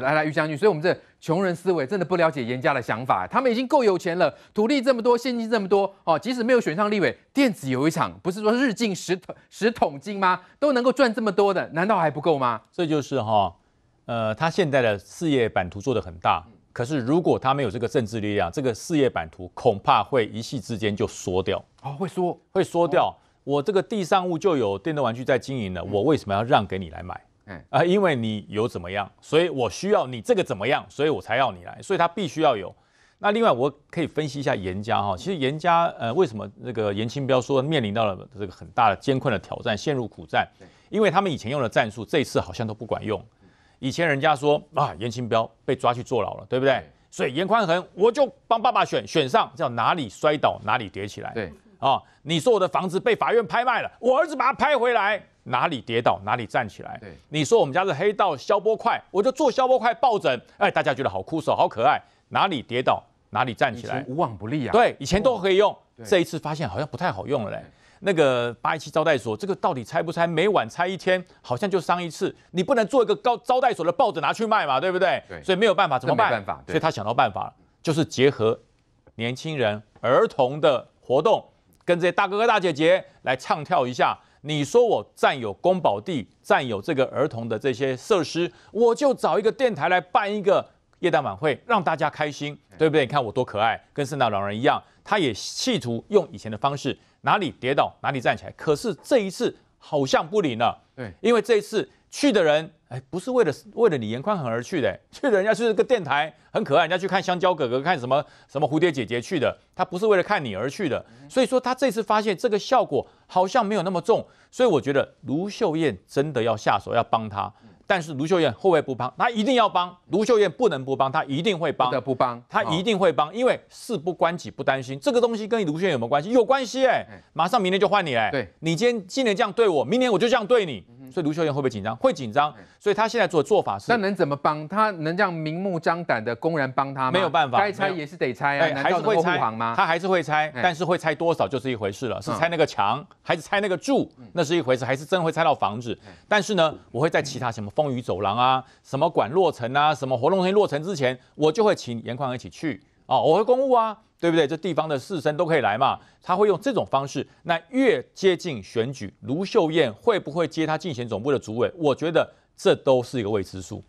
来来，余将军，所以我们这穷人思维真的不了解严家的想法。他们已经够有钱了，土地这么多，现金这么多，哦，即使没有选上立委，电子有一场，不是说日进十桶十桶金吗？都能够赚这么多的，难道还不够吗？这就是哈，呃，他现在的事业版图做的很大，可是如果他没有这个政治力量，这个事业版图恐怕会一夕之间就缩掉。哦，会缩，会缩掉。我这个地上物就有电动玩具在经营了，我为什么要让给你来买？啊，因为你有怎么样，所以我需要你这个怎么样，所以我才要你来，所以他必须要有。那另外，我可以分析一下严家哈，其实严家呃，为什么那个严清彪说面临到了这个很大的艰困的挑战，陷入苦战？因为他们以前用的战术，这一次好像都不管用。以前人家说啊，严清彪被抓去坐牢了，对不对？所以严宽恒，我就帮爸爸选选上，叫哪里摔倒哪里叠起来。对，啊，你说我的房子被法院拍卖了，我儿子把它拍回来。哪里跌倒哪里站起来。对，你说我们家是黑道消波块，我就做消波块抱枕。哎，大家觉得好酷手，好可爱。哪里跌倒哪里站起来，无往不利啊。对，以前都可以用，这一次发现好像不太好用了嘞。那个八一七招待所，这个到底拆不拆？每晚拆一千，好像就伤一次。你不能做一个高招待所的抱枕拿去卖嘛，对不对？对，所以没有办法，怎么办？办法。所以他想到办法就是结合年轻人、儿童的活动，跟这些大哥哥大姐姐来唱跳一下。你说我占有公保地，占有这个儿童的这些设施，我就找一个电台来办一个夜灯晚会，让大家开心，对不对？你看我多可爱，跟圣诞老人一样，他也企图用以前的方式，哪里跌倒哪里站起来。可是这一次好像不灵了，对，因为这次。去的人，哎，不是为了为了你严宽衡而去的，去的人家去这个电台很可爱，人家去看香蕉哥哥，看什么什么蝴蝶姐姐去的，他不是为了看你而去的。所以说他这次发现这个效果好像没有那么重，所以我觉得卢秀燕真的要下手要帮他，但是卢秀燕会不会不帮？他一定要帮，卢秀燕不能不帮，他一定会帮的，不帮他一定会帮，因为事不关己不担心，这个东西跟卢秀燕有没有关系？有关系哎，马上明天就换你哎，对你今今年这样对我，明年我就这样对你。所以卢秀燕会不会紧张？会紧张。所以他现在做做法是……那能怎么帮他？能这样明目张胆的公然帮他吗？没有办法，该拆也是得拆啊。还是会拆吗？他还是会拆，但是会拆多少就是一回事了。是拆那个墙，还是拆那个柱，那是一回事；还是真会拆到房子？但是呢，我会在其他什么风雨走廊啊，什么馆落成啊，什么活动中心落成之前，我就会请严宽一起去哦，我会公务啊。对不对？这地方的士绅都可以来嘛？他会用这种方式。那越接近选举，卢秀燕会不会接他竞选总部的主委？我觉得这都是一个未知数。